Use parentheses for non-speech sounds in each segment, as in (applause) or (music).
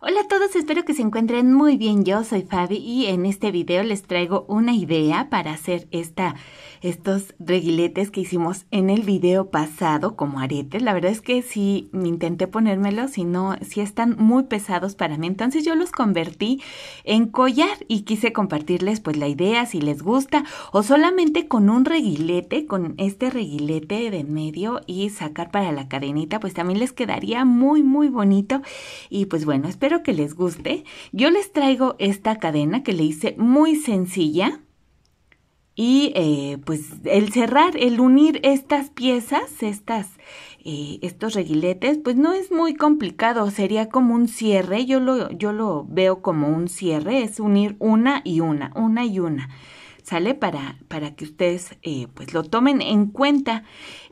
Hola a todos, espero que se encuentren muy bien. Yo soy Fabi y en este video les traigo una idea para hacer esta, estos reguiletes que hicimos en el video pasado como aretes. La verdad es que sí intenté ponérmelos si no, si están muy pesados para mí. Entonces yo los convertí en collar y quise compartirles pues la idea si les gusta o solamente con un reguilete, con este reguilete de medio y sacar para la cadenita pues también les quedaría muy muy bonito y pues bueno, espero que les guste. Yo les traigo esta cadena que le hice muy sencilla. Y eh, pues el cerrar, el unir estas piezas, estas, eh, estos reguiletes, pues no es muy complicado, sería como un cierre, yo lo, yo lo veo como un cierre, es unir una y una, una y una. ¿Sale? Para, para que ustedes eh, pues lo tomen en cuenta.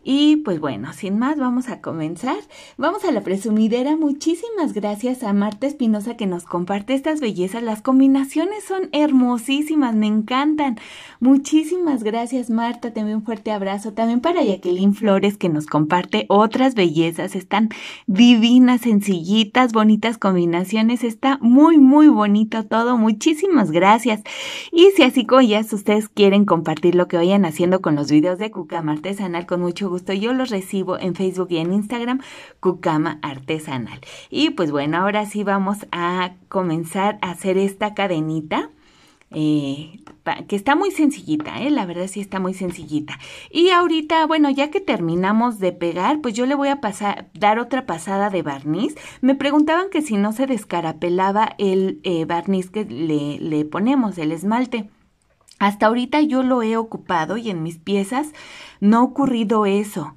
Y pues bueno, sin más, vamos a comenzar. Vamos a la presumidera. Muchísimas gracias a Marta Espinosa que nos comparte estas bellezas. Las combinaciones son hermosísimas, me encantan. Muchísimas gracias, Marta. También un fuerte abrazo. También para Jacqueline Flores que nos comparte otras bellezas. Están divinas, sencillitas, bonitas combinaciones. Está muy, muy bonito todo. Muchísimas gracias. Y si así como ya ustedes quieren compartir lo que vayan haciendo con los videos de Martes Sanal. con mucho gusto yo los recibo en Facebook y en Instagram, Cucama Artesanal. Y pues bueno, ahora sí vamos a comenzar a hacer esta cadenita. Eh, que está muy sencillita, ¿eh? la verdad sí está muy sencillita. Y ahorita, bueno, ya que terminamos de pegar, pues yo le voy a pasar, dar otra pasada de barniz. Me preguntaban que si no se descarapelaba el eh, barniz que le, le ponemos, el esmalte. Hasta ahorita yo lo he ocupado y en mis piezas no ha ocurrido eso.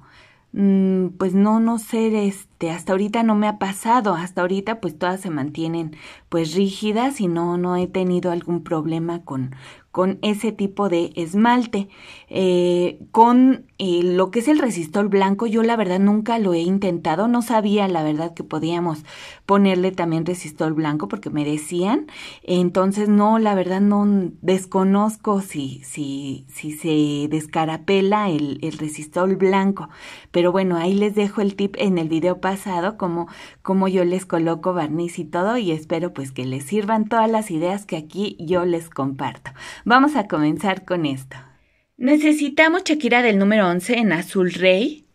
Mm, pues no, no ser este, hasta ahorita no me ha pasado, hasta ahorita pues todas se mantienen pues rígidas y no, no he tenido algún problema con, con ese tipo de esmalte. Eh, con eh, lo que es el resistol blanco, yo la verdad nunca lo he intentado, no sabía la verdad que podíamos ponerle también resistol blanco porque me decían, entonces no, la verdad no desconozco si, si, si se descarapela el, el resistol blanco, pero bueno, ahí les dejo el tip en el video pasado, como, como yo les coloco barniz y todo y espero pues que les sirvan todas las ideas que aquí yo les comparto. Vamos a comenzar con esto. Necesitamos Shakira del número 11 en azul rey,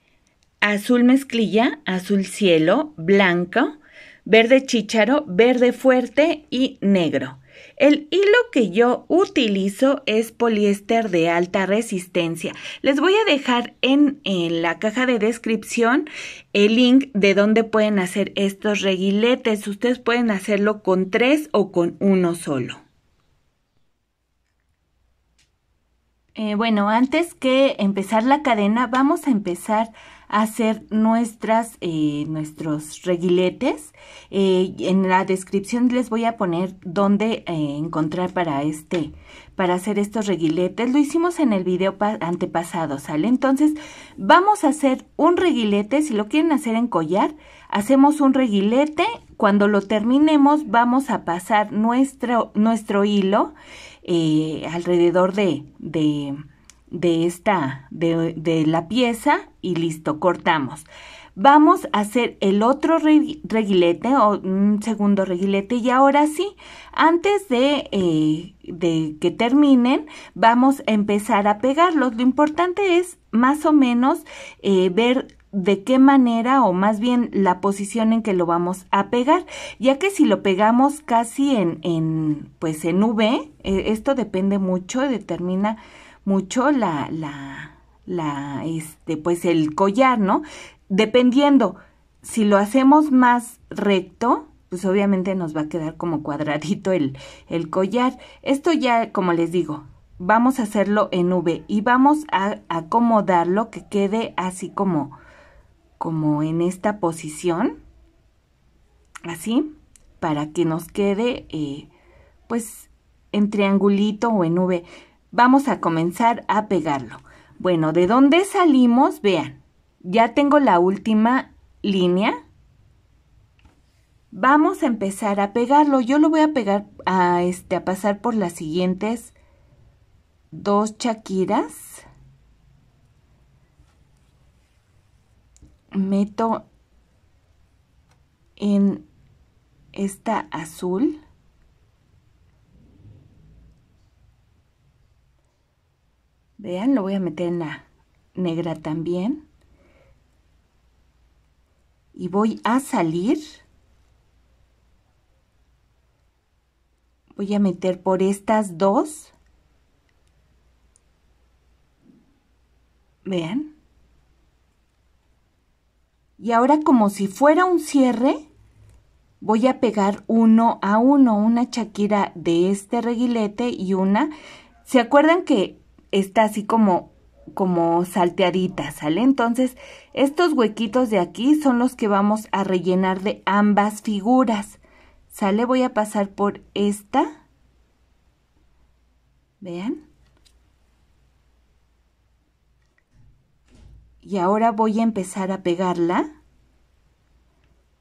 azul mezclilla, azul cielo, blanco, verde chícharo, verde fuerte y negro. El hilo que yo utilizo es poliéster de alta resistencia. Les voy a dejar en, en, la caja de descripción el link de donde pueden hacer estos reguiletes. Ustedes pueden hacerlo con tres o con uno solo. Eh, bueno, antes que empezar la cadena, vamos a empezar a hacer nuestras, eh, nuestros reguiletes. Eh, en la descripción les voy a poner dónde encontrar para este, para hacer estos reguiletes. Lo hicimos en el video antepasado, ¿sale? Entonces, vamos a hacer un reguilete, si lo quieren hacer en collar, hacemos un reguilete. Cuando lo terminemos, vamos a pasar nuestro, nuestro hilo eh, alrededor de, de, esta, de, la pieza y listo, cortamos. Vamos a hacer el otro reguilete o un segundo reguilete y ahora sí, antes de, eh, de, que terminen, vamos a empezar a pegarlos. Lo importante es más o menos eh, ver de qué manera o más bien la posición en que lo vamos a pegar, ya que si lo pegamos casi en, en pues en V, eh, esto depende mucho, determina mucho la, la, la, este, pues el collar, ¿no? Dependiendo, si lo hacemos más recto, pues obviamente nos va a quedar como cuadradito el, el collar. Esto ya, como les digo, vamos a hacerlo en V y vamos a acomodarlo que quede así como como en esta posición, así, para que nos quede eh, pues en triangulito o en V. Vamos a comenzar a pegarlo. Bueno, ¿de dónde salimos? Vean, ya tengo la última línea. Vamos a empezar a pegarlo. Yo lo voy a pegar a, este, a pasar por las siguientes dos chaquiras. meto en esta azul. Vean, lo voy a meter en la negra también. Y voy a salir. Voy a meter por estas dos. Vean. Y ahora como si fuera un cierre, voy a pegar uno a uno, una chaquira de este reguilete y una. ¿Se acuerdan que está así como como salteadita, ¿sale? Entonces, estos huequitos de aquí son los que vamos a rellenar de ambas figuras. ¿Sale? Voy a pasar por esta. Vean. y ahora voy a empezar a pegarla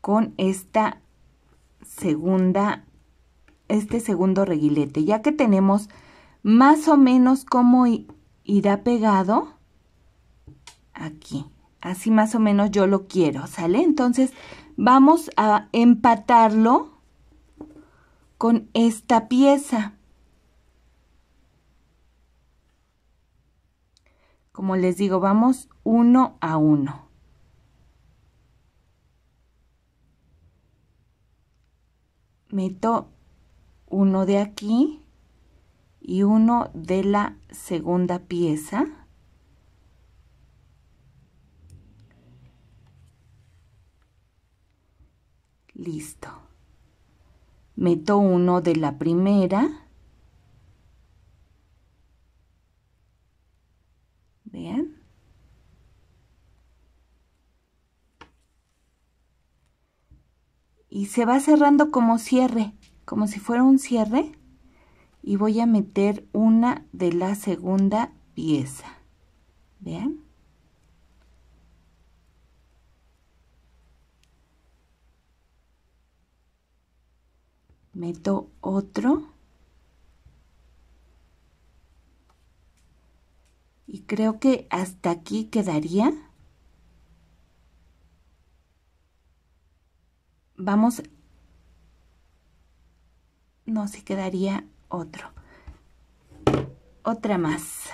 con esta segunda, este segundo reguilete. Ya que tenemos más o menos cómo irá pegado aquí. Así más o menos yo lo quiero, ¿sale? Entonces vamos a empatarlo con esta pieza. Como les digo, vamos uno a uno. Meto uno de aquí y uno de la segunda pieza. Listo. Meto uno de la primera. se va cerrando como cierre, como si fuera un cierre. Y voy a meter una de la segunda pieza. Vean. meto otro y creo que hasta aquí quedaría vamos, no se quedaría otro. Otra más.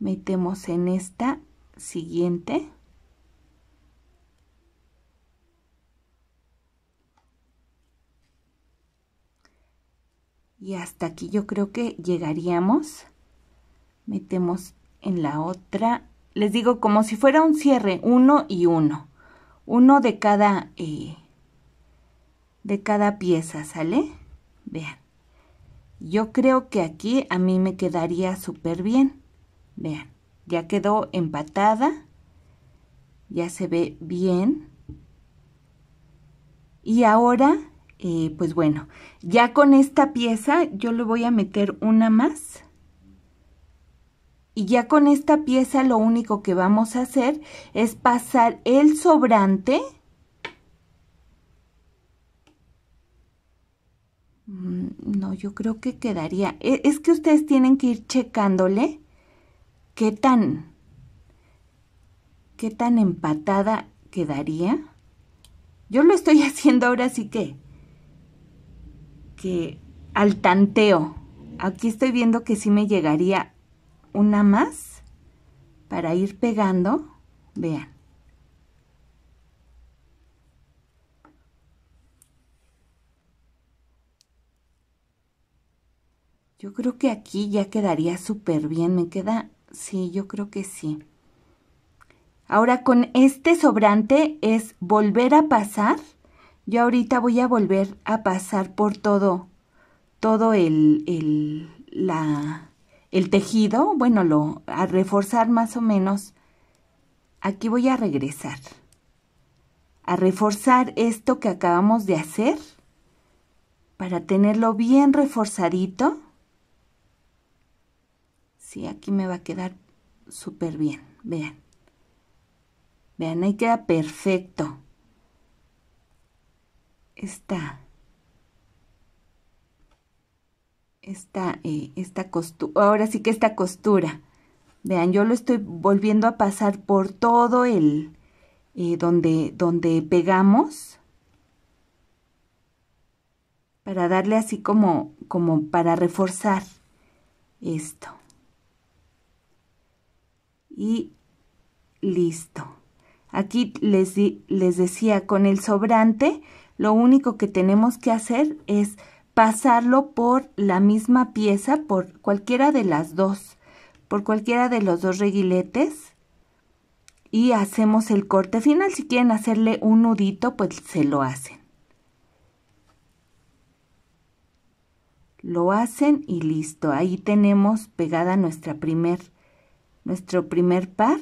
Metemos en esta siguiente. Y hasta aquí yo creo que llegaríamos. Metemos en la otra. Les digo como si fuera un cierre, uno y uno uno de cada, eh, de cada pieza, ¿sale? Vean, yo creo que aquí a mí me quedaría súper bien. Vean, ya quedó empatada, ya se ve bien. Y ahora, eh, pues bueno, ya con esta pieza yo le voy a meter una más. Y ya con esta pieza lo único que vamos a hacer es pasar el sobrante. Mm, no, yo creo que quedaría. E, es que ustedes tienen que ir checándole qué tan, qué tan empatada quedaría. Yo lo estoy (laughs) haciendo ahora sí que, que al tanteo. Aquí estoy viendo que sí me llegaría una más para ir pegando, vean. Yo creo que aquí ya quedaría súper bien, me queda, sí, yo creo que sí. Ahora con este sobrante es volver a pasar. Yo ahorita voy a volver a pasar por todo, todo el, el, la, el tejido, bueno, lo a reforzar más o menos. Aquí voy a regresar. A reforzar esto que acabamos de hacer para tenerlo bien reforzadito. Sí, aquí me va a quedar súper bien. Vean. Vean, ahí queda perfecto. Está esta, eh, esta costura, ahora sí que esta costura. Vean, yo lo estoy volviendo a pasar por todo el, eh, donde, donde pegamos, para darle así como, como para reforzar esto. Y listo. Aquí les, di, les decía, con el sobrante, lo único que tenemos que hacer es pasarlo por la misma pieza, por cualquiera de las dos, por cualquiera de los dos reguiletes y hacemos el corte final. Si quieren hacerle un nudito, pues se lo hacen. Lo hacen y listo. Ahí tenemos pegada nuestra primer, nuestro primer par.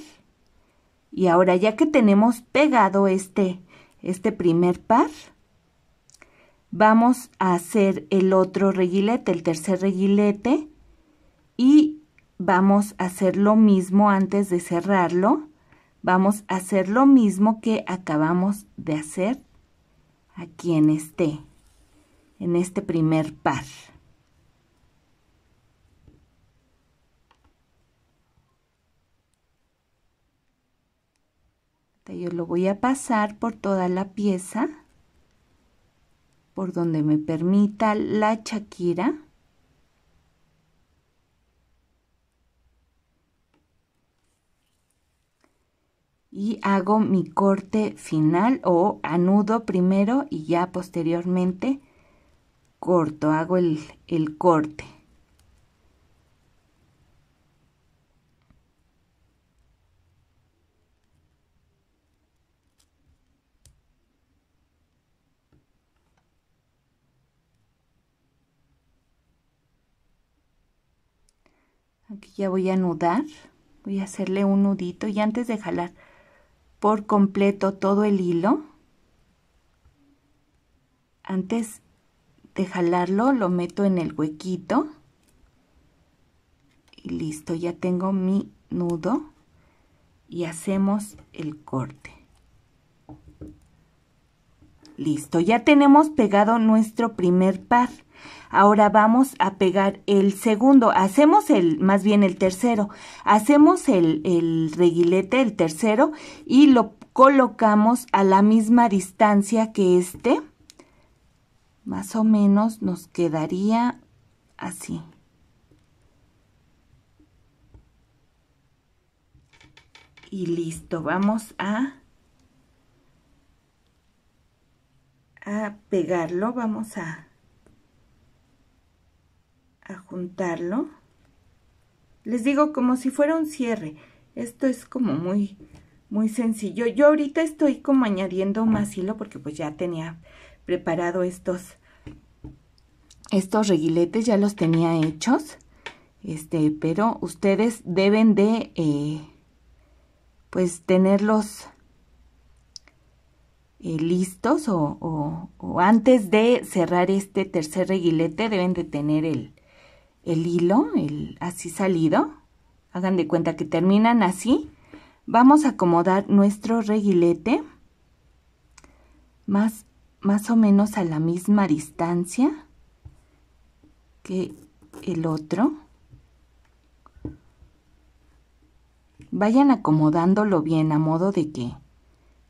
Y ahora ya que tenemos pegado este, este primer par, vamos a hacer el otro reguilete, el tercer reguilete y vamos a hacer lo mismo antes de cerrarlo. Vamos a hacer lo mismo que acabamos de hacer aquí en este, en este primer par. Yo lo voy a pasar por toda la pieza por donde me permita la chaquira Y hago mi corte final o anudo primero y ya posteriormente corto, hago el, el corte. ya voy a anudar, voy a hacerle un nudito y antes de jalar por completo todo el hilo, antes de jalarlo lo meto en el huequito y listo, ya tengo mi nudo y hacemos el corte. Listo, ya tenemos pegado nuestro primer par. Ahora vamos a pegar el segundo, hacemos el, más bien el tercero, hacemos el, reguilete, el tercero, y lo colocamos a la misma distancia que este, más o menos nos quedaría así. Y listo, vamos a, a pegarlo, vamos a a juntarlo. Les digo como si fuera un cierre. Esto es como muy, muy sencillo. Yo ahorita estoy como añadiendo más hilo porque pues ya tenía preparado estos, estos reguiletes, ya los tenía hechos. Este, pero ustedes deben de, eh, pues, tenerlos eh, listos o, o, o, antes de cerrar este tercer reguilete deben de tener el, el hilo, el así salido, hagan de cuenta que terminan así, vamos a acomodar nuestro reguilete más, más o menos a la misma distancia que el otro. Vayan acomodándolo bien a modo de que,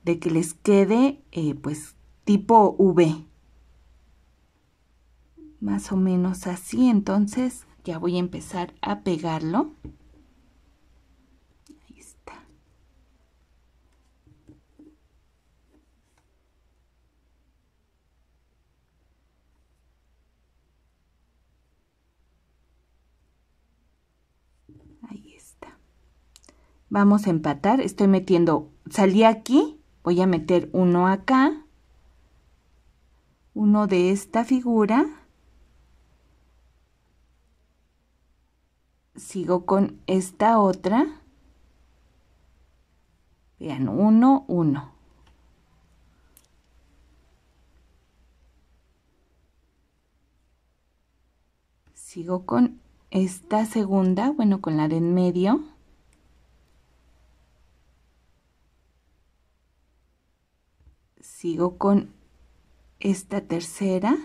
de que les quede eh, pues tipo V más o menos así. Entonces ya voy a empezar a pegarlo. Ahí está. Ahí está. Vamos a empatar. Estoy metiendo, salí aquí, voy a meter uno acá, uno de esta figura sigo con esta otra. Vean, uno, uno. Sigo con esta segunda, bueno, con la de en medio. Sigo con esta tercera.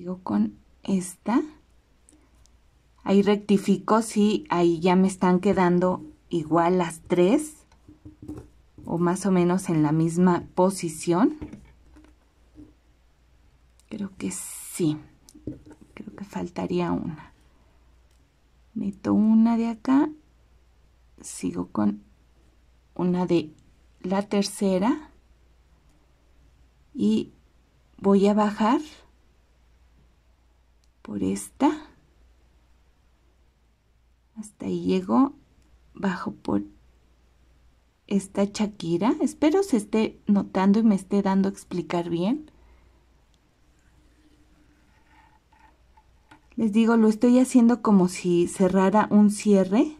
sigo con esta. Ahí rectifico si ahí ya me están quedando igual las tres o más o menos en la misma posición. Creo que sí, creo que faltaría una. Meto una de acá, sigo con una de la tercera y voy a bajar por esta. Hasta ahí llego. Bajo por esta chaquira, Espero se esté notando y me esté dando a explicar bien. Les digo, lo estoy haciendo como si cerrara un cierre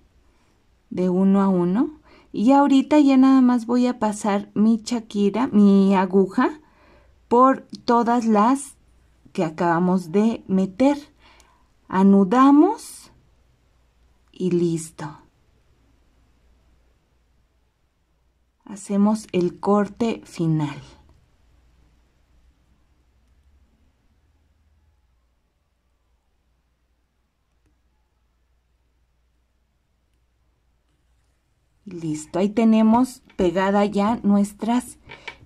de uno a uno. Y ahorita ya nada más voy a pasar mi chaquira, mi aguja, por todas las que acabamos de meter. Anudamos y listo. Hacemos el corte final. Listo, ahí tenemos pegada ya nuestras...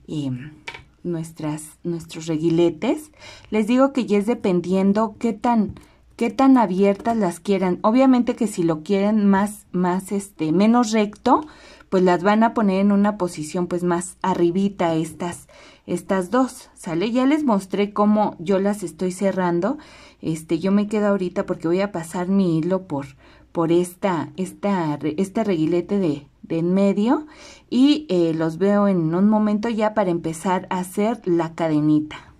Em, nuestras, nuestros reguiletes. Les digo que ya es dependiendo qué tan, qué tan abiertas las quieran. Obviamente que si lo quieren más, más, este, menos recto, pues las van a poner en una posición pues más arribita estas, estas dos, ¿sale? Ya les mostré cómo yo las estoy cerrando. Este, yo me quedo ahorita porque voy a pasar mi hilo por, por esta, esta, este reguilete de, de en medio y eh, los veo en un momento ya para empezar a hacer la cadenita.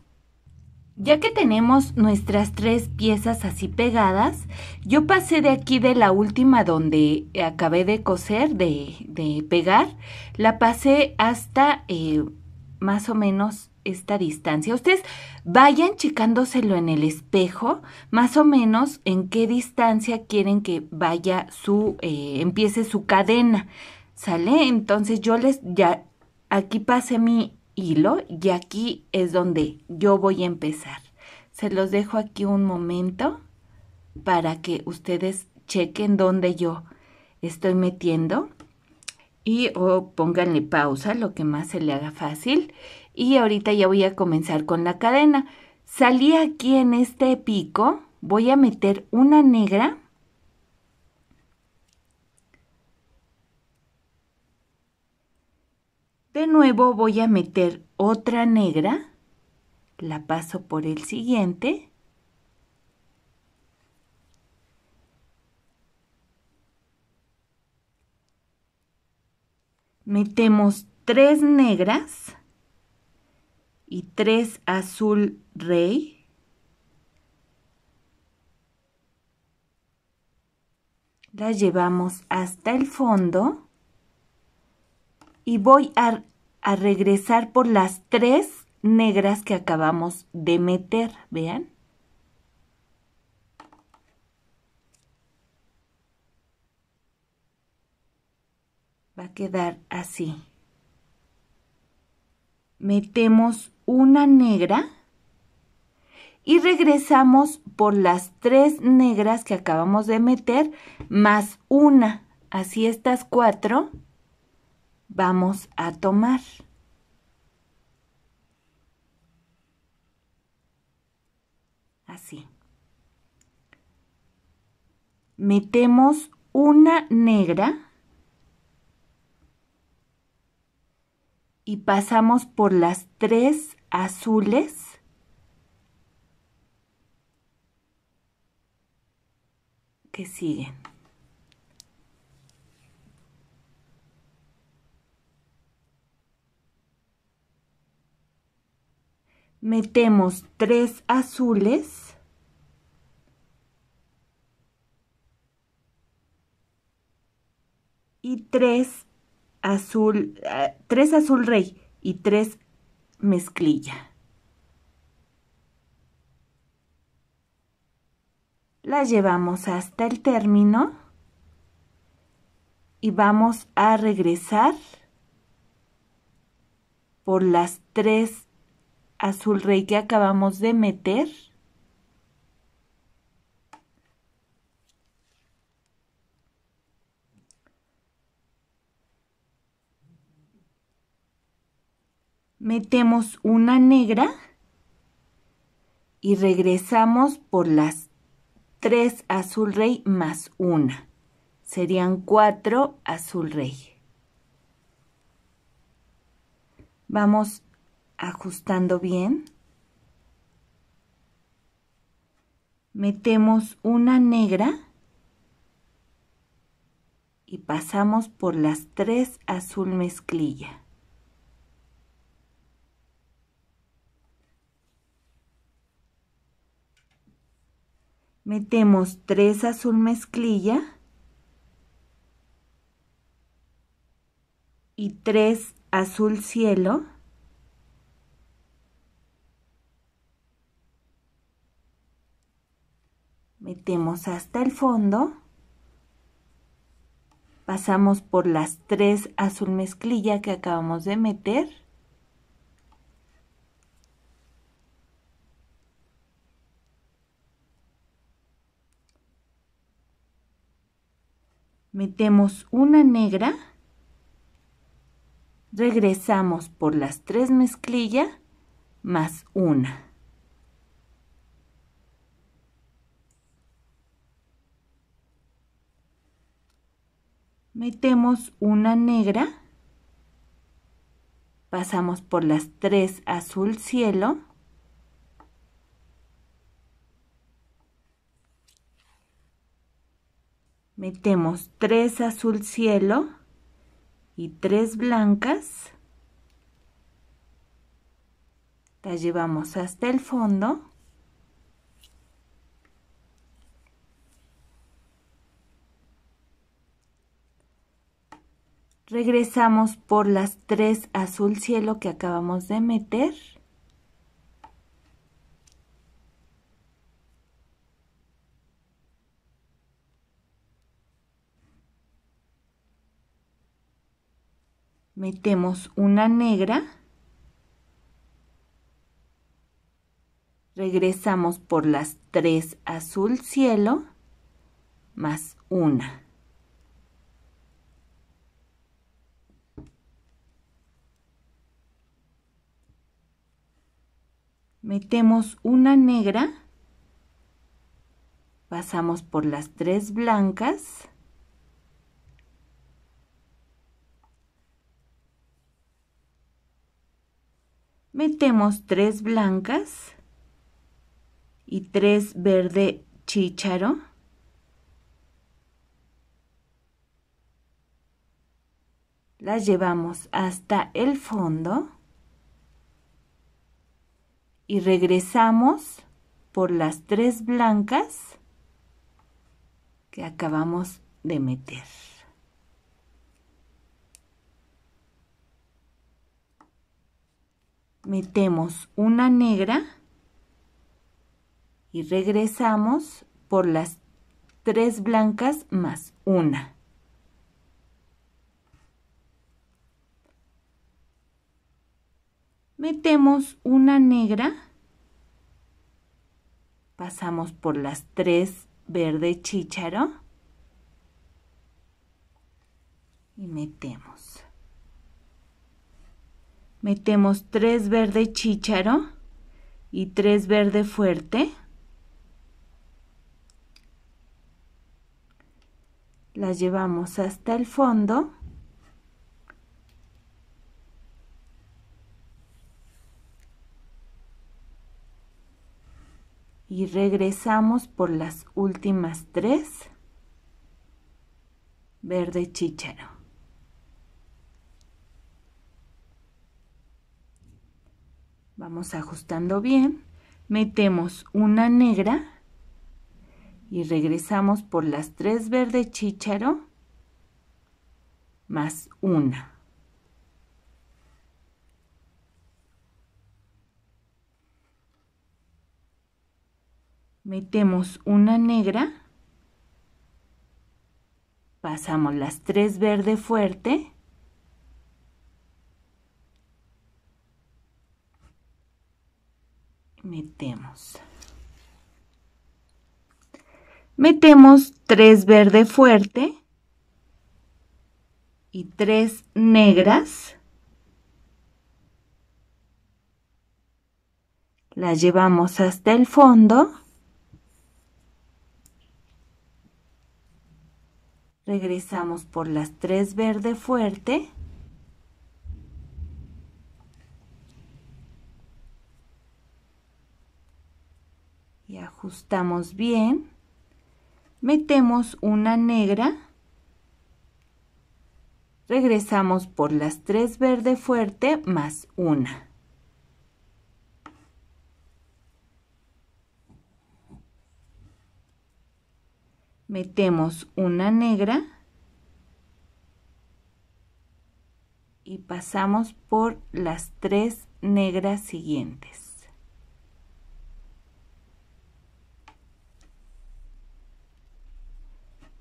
Ya que tenemos nuestras tres piezas así pegadas, yo pasé de aquí de la última donde acabé de coser, de, de pegar, la pasé hasta eh, más o menos esta distancia. Ustedes vayan checándoselo en el espejo, más o menos en qué distancia quieren que vaya su, eh, empiece su cadena, ¿sale? Entonces yo les, ya, aquí pasé mi hilo y aquí es donde yo voy a empezar. Se los dejo aquí un momento para que ustedes chequen dónde yo estoy metiendo y o pónganle pausa, lo que más se le haga fácil y ahorita ya voy a comenzar con la cadena. Salí aquí en este pico, voy a meter una negra. De nuevo voy a meter otra negra, la paso por el siguiente. Metemos tres negras y tres azul rey. La llevamos hasta el fondo y voy a, regresar por las tres negras que acabamos de meter, vean. va a quedar así. Metemos una negra y regresamos por las tres negras que acabamos de meter más una. Así estas cuatro vamos a tomar. Así. Metemos una negra y pasamos por las tres azules. que siguen. Metemos tres azules. Y tres azul, eh, tres azul rey y tres mezclilla. La llevamos hasta el término y vamos a regresar por las tres azul rey que acabamos de meter. metemos una negra y regresamos por las tres azul rey más una. Serían cuatro azul rey. Vamos ajustando bien. Metemos una negra y pasamos por las tres azul mezclilla. metemos 3 azul mezclilla y 3 azul cielo metemos hasta el fondo pasamos por las 3 azul mezclilla que acabamos de meter metemos una negra, regresamos por las tres mezclilla más una. Metemos una negra, pasamos por las tres azul cielo, metemos tres azul cielo y tres blancas, las llevamos hasta el fondo, regresamos por las tres azul cielo que acabamos de meter, metemos una negra, regresamos por las tres azul cielo, más una. Metemos una negra, pasamos por las tres blancas, metemos tres blancas y tres verde chicharo Las llevamos hasta el fondo y regresamos por las tres blancas que acabamos de meter. metemos una negra y regresamos por las tres blancas más una. Metemos una negra, pasamos por las tres verde chícharo y metemos metemos tres verde chicharo y tres verde fuerte. Las llevamos hasta el fondo. y regresamos por las últimas tres verde chicharo. Vamos ajustando bien. Metemos una negra y regresamos por las tres verdes chícharo más una. Metemos una negra, pasamos las tres verde fuerte metemos. Metemos tres verde fuerte y tres negras. Las llevamos hasta el fondo. Regresamos por las tres verde fuerte. ajustamos bien. Metemos una negra. Regresamos por las tres verde fuerte más una. Metemos una negra. y pasamos por las tres negras siguientes.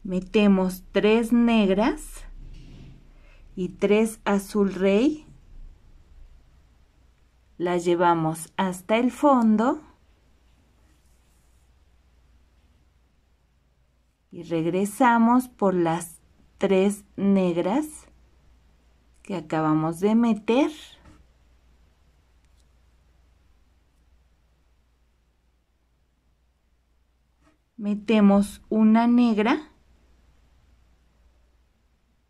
metemos tres negras y tres azul rey la llevamos hasta el fondo y regresamos por las tres negras que acabamos de meter metemos una negra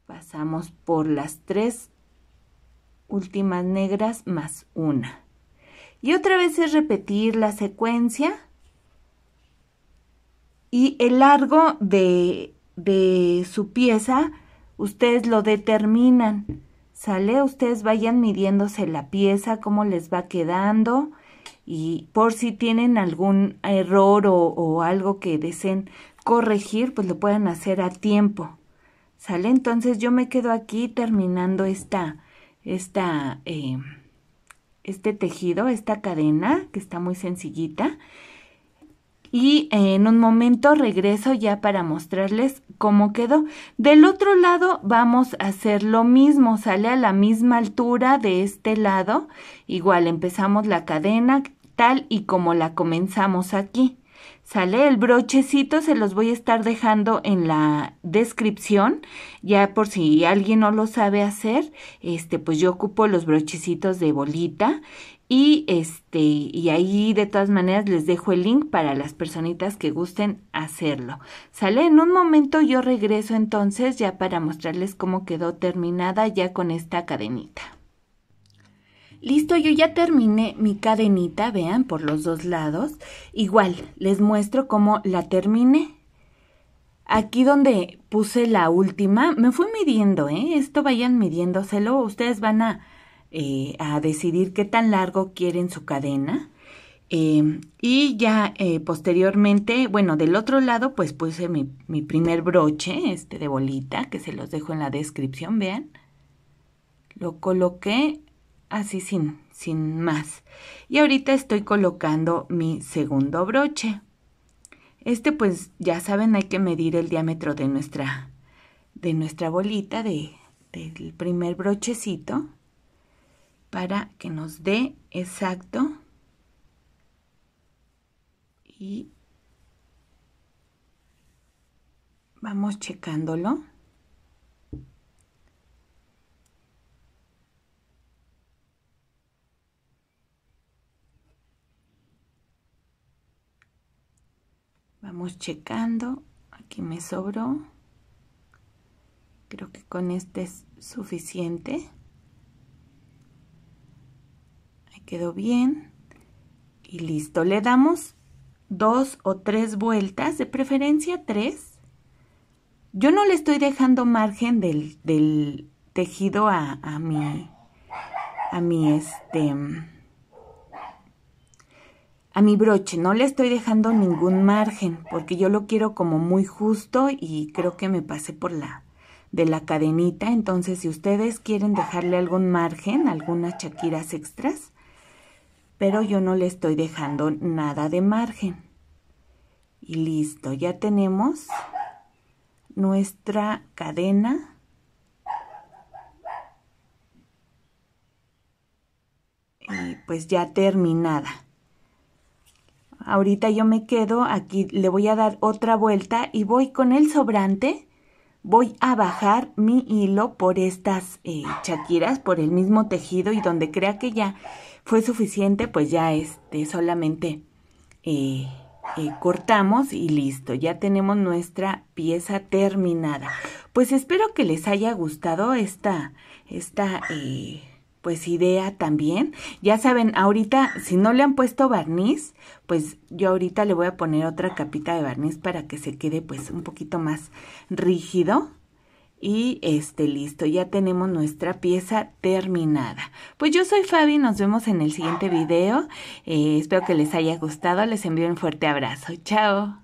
pasamos por las tres últimas negras más una. Y otra vez es repetir la secuencia y el largo de, de su pieza, ustedes lo determinan. ¿Sale? Ustedes vayan midiéndose la pieza, cómo les va quedando y por si tienen algún error o, o algo que deseen corregir, pues lo pueden hacer a tiempo. ¿Sale? Entonces yo me quedo aquí terminando esta, esta, eh, este tejido, esta cadena que está muy sencillita. Y en un momento regreso ya para mostrarles cómo quedó. Del otro lado vamos a hacer lo mismo, sale a la misma altura de este lado. Igual empezamos la cadena tal y como la comenzamos aquí. Sale el brochecito, se los voy a estar dejando en la descripción, ya por si alguien no lo sabe hacer, este pues yo ocupo los brochecitos de bolita y este y ahí de todas maneras les dejo el link para las personitas que gusten hacerlo. Sale en un momento yo regreso entonces ya para mostrarles cómo quedó terminada ya con esta cadenita. Listo, yo ya terminé mi cadenita, vean, por los dos lados. Igual, les muestro cómo la terminé. Aquí donde puse la última, me fui midiendo, ¿eh? Esto vayan midiéndoselo, ustedes van a, eh, a decidir qué tan largo quieren su cadena. Em, y ya eh, posteriormente, bueno, del otro lado, pues puse mi, mi, primer broche, este de bolita, que se los dejo en la descripción, vean. Lo coloqué así sin, sin más. Y ahorita estoy colocando mi segundo broche. Este pues ya saben hay que medir el diámetro de nuestra, de nuestra bolita, de, del primer brochecito, para que nos dé exacto. Y vamos checándolo. checando. Aquí me sobró. Creo que con este es suficiente. Ahí quedó bien. Y listo. Le damos dos o tres vueltas, de preferencia tres. Yo no le estoy dejando margen del, del tejido a, a mi... A mi este a mi broche, no le estoy dejando ningún margen, porque yo lo quiero como muy justo y creo que me pasé por la de la cadenita, entonces si ustedes quieren dejarle algún margen, algunas chaquiras extras, pero yo no le estoy dejando nada de margen. Y listo, ya tenemos nuestra cadena y pues ya terminada ahorita yo me quedo aquí, le voy a dar otra vuelta y voy con el sobrante, voy a bajar mi hilo por estas eh, chaquiras, por el mismo tejido y donde crea que ya fue suficiente, pues ya este, solamente eh, eh, cortamos y listo, ya tenemos nuestra pieza terminada. Pues espero que les haya gustado esta, esta eh, pues idea también. Ya saben, ahorita si no le han puesto barniz, pues yo ahorita le voy a poner otra capita de barniz para que se quede pues un poquito más rígido. Y este, listo, ya tenemos nuestra pieza terminada. Pues yo soy Fabi, nos vemos en el siguiente video. Eh, espero que les haya gustado, les envío un fuerte abrazo. Chao.